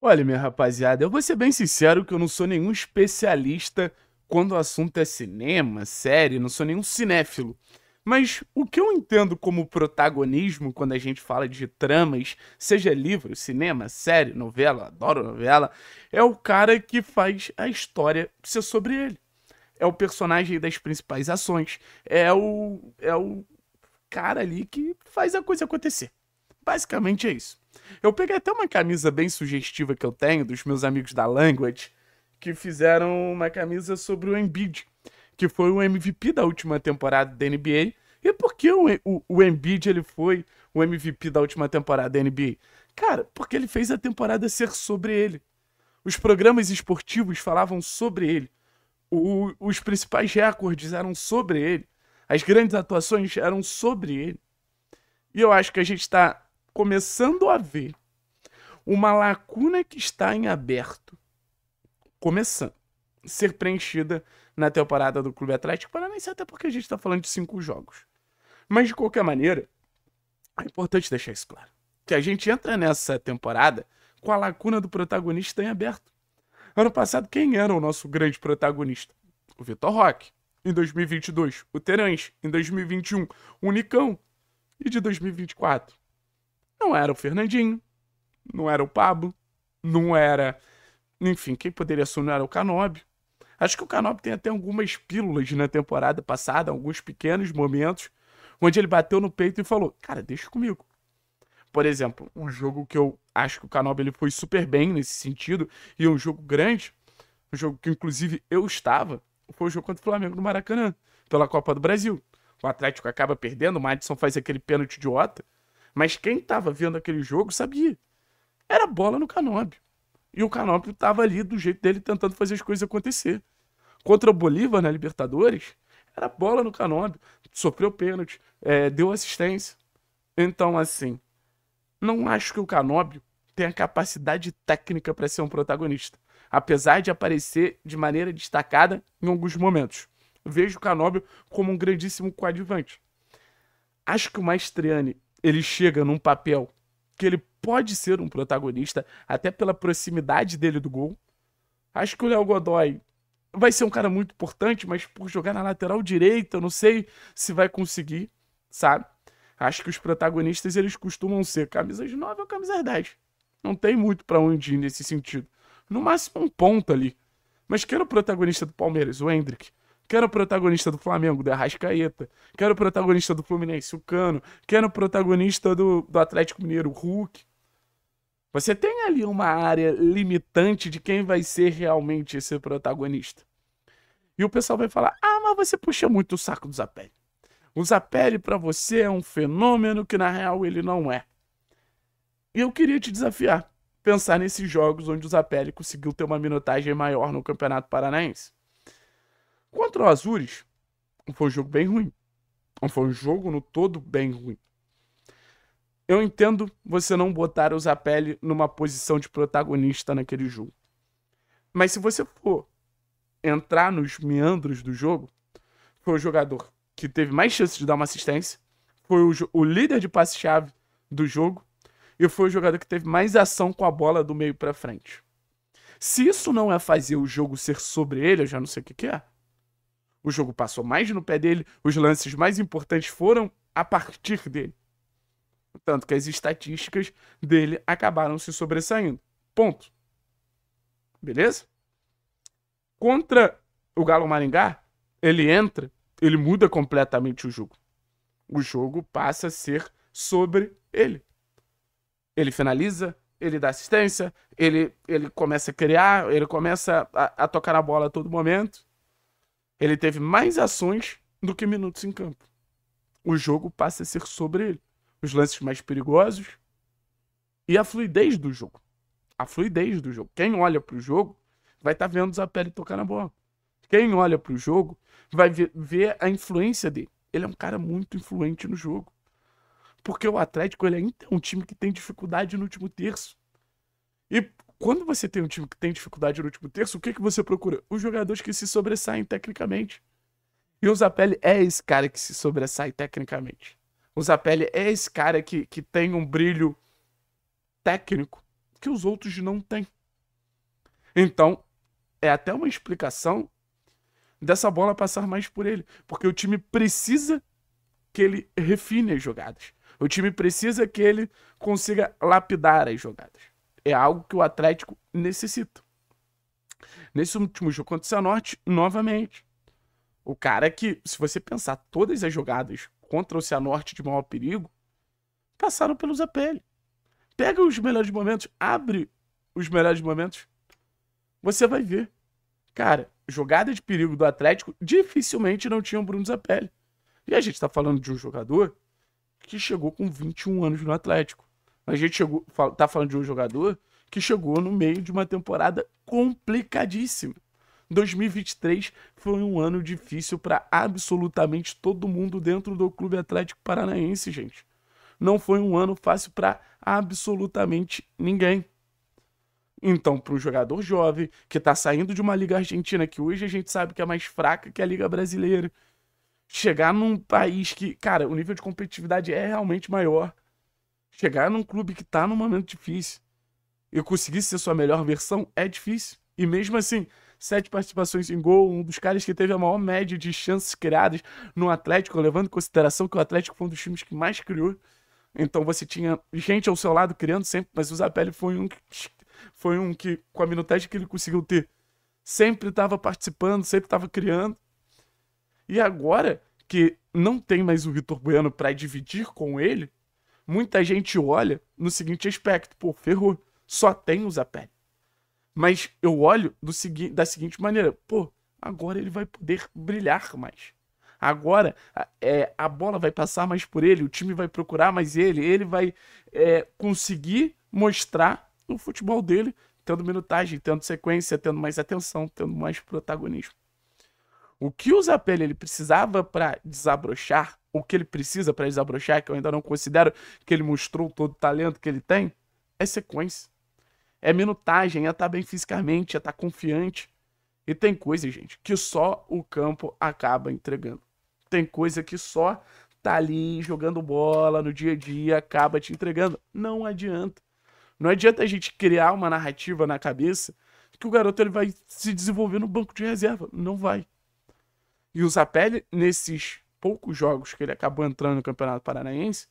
Olha, minha rapaziada, eu vou ser bem sincero que eu não sou nenhum especialista quando o assunto é cinema, série, não sou nenhum cinéfilo. Mas o que eu entendo como protagonismo quando a gente fala de tramas, seja livro, cinema, série, novela, adoro novela, é o cara que faz a história ser sobre ele. É o personagem das principais ações, é o é o cara ali que faz a coisa acontecer. Basicamente é isso. Eu peguei até uma camisa bem sugestiva que eu tenho, dos meus amigos da Language, que fizeram uma camisa sobre o Embiid, que foi o MVP da última temporada da NBA. E por que o, o, o Embiid ele foi o MVP da última temporada da NBA? Cara, porque ele fez a temporada ser sobre ele. Os programas esportivos falavam sobre ele. O, os principais recordes eram sobre ele. As grandes atuações eram sobre ele. E eu acho que a gente está começando a ver uma lacuna que está em aberto, começando a ser preenchida na temporada do Clube Atlético Paranaense, até porque a gente está falando de cinco jogos. Mas, de qualquer maneira, é importante deixar isso claro. Que a gente entra nessa temporada com a lacuna do protagonista em aberto. Ano passado, quem era o nosso grande protagonista? O Vitor Roque. Em 2022, o Terãs. Em 2021, o Nicão. E de 2024, não era o Fernandinho, não era o Pablo, não era. Enfim, quem poderia assumir era o Canóbio. Acho que o Canóbio tem até algumas pílulas na temporada passada, alguns pequenos momentos, onde ele bateu no peito e falou: Cara, deixa comigo. Por exemplo, um jogo que eu acho que o Canóbio ele foi super bem nesse sentido, e um jogo grande, um jogo que inclusive eu estava, foi o jogo contra o Flamengo no Maracanã, pela Copa do Brasil. O Atlético acaba perdendo, o Madison faz aquele pênalti idiota. Mas quem tava vendo aquele jogo sabia. Era bola no Canóbio. E o Canóbio tava ali do jeito dele tentando fazer as coisas acontecer. Contra o Bolívar na Libertadores, era bola no Canóbio. Sofreu pênalti, é, deu assistência. Então, assim, não acho que o Canóbio tenha capacidade técnica para ser um protagonista. Apesar de aparecer de maneira destacada em alguns momentos. Vejo o Canóbio como um grandíssimo coadjuvante. Acho que o Maestriani ele chega num papel que ele pode ser um protagonista, até pela proximidade dele do gol. Acho que o Léo Godoy vai ser um cara muito importante, mas por jogar na lateral direita, eu não sei se vai conseguir, sabe? Acho que os protagonistas eles costumam ser camisas 9 ou camisas 10. Não tem muito para onde ir nesse sentido. No máximo um ponto ali. Mas quem era o protagonista do Palmeiras? O Hendrick. Quero o protagonista do Flamengo, o Arrascaeta. Quero o protagonista do Fluminense, o Cano. Quero o protagonista do, do Atlético Mineiro, o Hulk. Você tem ali uma área limitante de quem vai ser realmente esse protagonista. E o pessoal vai falar: ah, mas você puxa muito o saco do Zapelli. O Zapelli para você é um fenômeno que na real ele não é. E eu queria te desafiar, pensar nesses jogos onde o Zapelli conseguiu ter uma minutagem maior no Campeonato Paranaense. Contra o Azures, foi um jogo bem ruim. Foi um jogo no todo bem ruim. Eu entendo você não botar o Zapelli numa posição de protagonista naquele jogo. Mas se você for entrar nos meandros do jogo, foi o jogador que teve mais chances de dar uma assistência, foi o, o líder de passe-chave do jogo e foi o jogador que teve mais ação com a bola do meio para frente. Se isso não é fazer o jogo ser sobre ele, eu já não sei o que, que é. O jogo passou mais no pé dele, os lances mais importantes foram a partir dele. Tanto que as estatísticas dele acabaram se sobressaindo. Ponto. Beleza? Contra o Galo Maringá, ele entra, ele muda completamente o jogo. O jogo passa a ser sobre ele. Ele finaliza, ele dá assistência, ele, ele começa a criar, ele começa a, a tocar na bola a todo momento. Ele teve mais ações do que minutos em campo. O jogo passa a ser sobre ele. Os lances mais perigosos e a fluidez do jogo. A fluidez do jogo. Quem olha para o jogo vai estar tá vendo o Zapelli tocar na bola. Quem olha para o jogo vai ver a influência dele. Ele é um cara muito influente no jogo. Porque o Atlético ele é então, um time que tem dificuldade no último terço. E quando você tem um time que tem dificuldade no último terço, o que, que você procura? Os jogadores que se sobressaem tecnicamente. E o Zapelli é esse cara que se sobressai tecnicamente. O Zapelli é esse cara que, que tem um brilho técnico que os outros não têm. Então, é até uma explicação dessa bola passar mais por ele. Porque o time precisa que ele refine as jogadas. O time precisa que ele consiga lapidar as jogadas é algo que o Atlético necessita. Nesse último jogo contra o Cianorte, novamente. O cara que, se você pensar todas as jogadas contra o Cianorte de maior perigo, passaram pelos apelhos. Pega os melhores momentos, abre os melhores momentos, você vai ver. Cara, jogada de perigo do Atlético dificilmente não tinha o Bruno Zapelli. E a gente tá falando de um jogador que chegou com 21 anos no Atlético. A gente chegou, tá falando de um jogador que chegou no meio de uma temporada complicadíssima. 2023 foi um ano difícil para absolutamente todo mundo dentro do Clube Atlético Paranaense, gente. Não foi um ano fácil para absolutamente ninguém. Então, para um jogador jovem que está saindo de uma liga argentina que hoje a gente sabe que é mais fraca que a liga brasileira, chegar num país que, cara, o nível de competitividade é realmente maior Chegar num clube que tá num momento difícil e conseguir ser sua melhor versão é difícil. E mesmo assim, sete participações em gol, um dos caras que teve a maior média de chances criadas no Atlético, levando em consideração que o Atlético foi um dos times que mais criou. Então você tinha gente ao seu lado criando sempre, mas o Zapelli foi um que, foi um que com a minutagem que ele conseguiu ter, sempre estava participando, sempre estava criando. E agora que não tem mais o Vitor Bueno para dividir com ele, muita gente olha no seguinte aspecto: pô, ferrou, só tem usa Zapelli. Mas eu olho do segui da seguinte maneira: pô, agora ele vai poder brilhar mais. Agora é, a bola vai passar mais por ele, o time vai procurar mais ele, ele vai é, conseguir mostrar o futebol dele, tendo minutagem, tendo sequência, tendo mais atenção, tendo mais protagonismo o que o Zapelli ele precisava para desabrochar, o que ele precisa para desabrochar, que eu ainda não considero que ele mostrou todo o talento que ele tem, é sequência. É minutagem, é estar tá bem fisicamente, é estar tá confiante. E tem coisa, gente, que só o campo acaba entregando. Tem coisa que só tá ali jogando bola no dia a dia acaba te entregando. Não adianta. Não adianta a gente criar uma narrativa na cabeça que o garoto ele vai se desenvolver no banco de reserva. Não vai. E o Zapelli, nesses poucos jogos que ele acabou entrando no Campeonato Paranaense,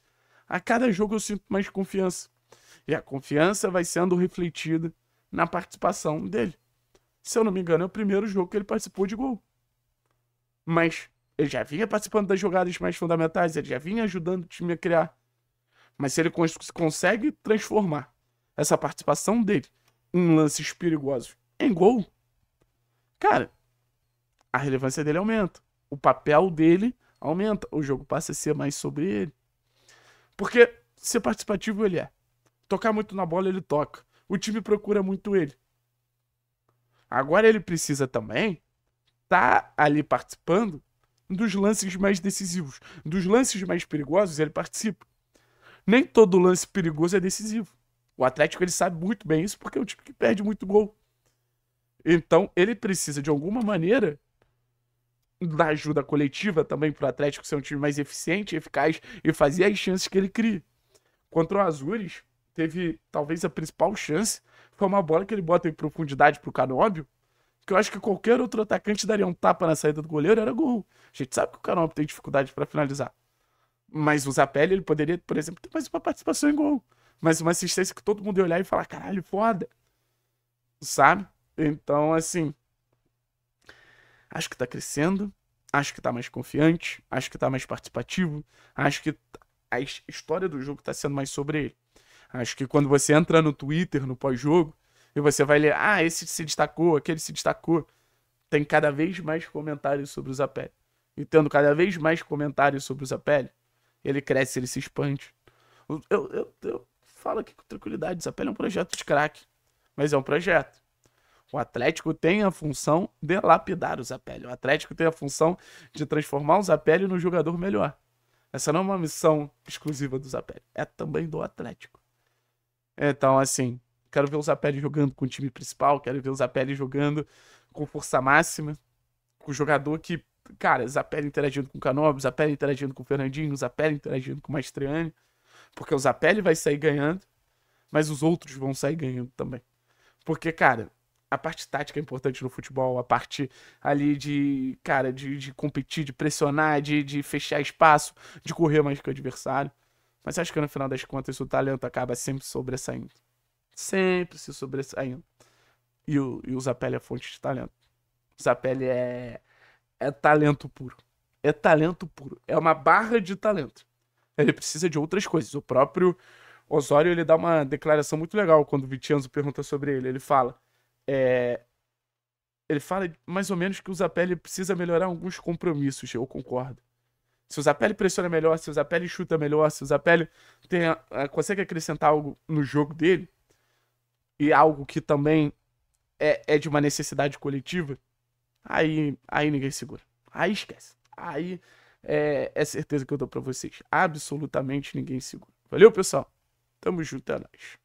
a cada jogo eu sinto mais confiança. E a confiança vai sendo refletida na participação dele. Se eu não me engano, é o primeiro jogo que ele participou de gol. Mas ele já vinha participando das jogadas mais fundamentais, ele já vinha ajudando o time a criar. Mas se ele consegue transformar essa participação dele em lances perigosos em gol, cara, a relevância dele aumenta. O papel dele aumenta. O jogo passa a ser mais sobre ele. Porque ser participativo ele é. Tocar muito na bola, ele toca. O time procura muito ele. Agora ele precisa também estar tá ali participando dos lances mais decisivos. Dos lances mais perigosos, ele participa. Nem todo lance perigoso é decisivo. O Atlético ele sabe muito bem isso porque é um time que perde muito gol. Então ele precisa de alguma maneira da ajuda coletiva também para o Atlético ser um time mais eficiente, eficaz e fazer as chances que ele cria. Contra o Azures, teve talvez a principal chance, foi uma bola que ele bota em profundidade para o Canóbio, que eu acho que qualquer outro atacante daria um tapa na saída do goleiro, era gol. A gente sabe que o Canóbio tem dificuldade para finalizar. Mas o Zapelli, ele poderia, por exemplo, ter mais uma participação em gol. Mas uma assistência que todo mundo ia olhar e falar, caralho, foda. Sabe? Então, assim, acho que tá crescendo, acho que tá mais confiante, acho que tá mais participativo, acho que a história do jogo tá sendo mais sobre ele. Acho que quando você entra no Twitter, no pós-jogo, e você vai ler, ah, esse se destacou, aquele se destacou, tem cada vez mais comentários sobre o Zapelli. E tendo cada vez mais comentários sobre o Zapelli, ele cresce, ele se expande. Eu, eu, eu falo aqui com tranquilidade, Zapelli é um projeto de craque, mas é um projeto. O Atlético tem a função de lapidar o Zapelli. O Atlético tem a função de transformar o Zapelli no jogador melhor. Essa não é uma missão exclusiva do Zapelli. É também do Atlético. Então, assim, quero ver o Zapelli jogando com o time principal, quero ver o Zapelli jogando com força máxima, com o jogador que, cara, Zapelli interagindo com o Canobis, Zapelli interagindo com o Fernandinho, Zapelli interagindo com o Mastriani, porque o Zapelli vai sair ganhando, mas os outros vão sair ganhando também. Porque, cara, a parte tática é importante no futebol, a parte ali de, cara, de, de competir, de pressionar, de, de fechar espaço, de correr mais que o adversário. Mas acho que no final das contas o talento acaba sempre sobressaindo. Sempre se sobressaindo. E o, e o Zapelli é fonte de talento. O Zapelli é, é talento puro. É talento puro. É uma barra de talento. Ele precisa de outras coisas. O próprio Osório ele dá uma declaração muito legal quando o Vicenzo pergunta sobre ele. Ele fala: é, ele fala mais ou menos que o Zapelli precisa melhorar alguns compromissos, eu concordo. Se o Zapelli pressiona melhor, se o Zapelli chuta melhor, se o Zapelli tem, consegue acrescentar algo no jogo dele, e algo que também é, é de uma necessidade coletiva, aí, aí ninguém segura. Aí esquece. Aí é, é certeza que eu dou pra vocês. Absolutamente ninguém segura. Valeu, pessoal. Tamo junto, é nóis.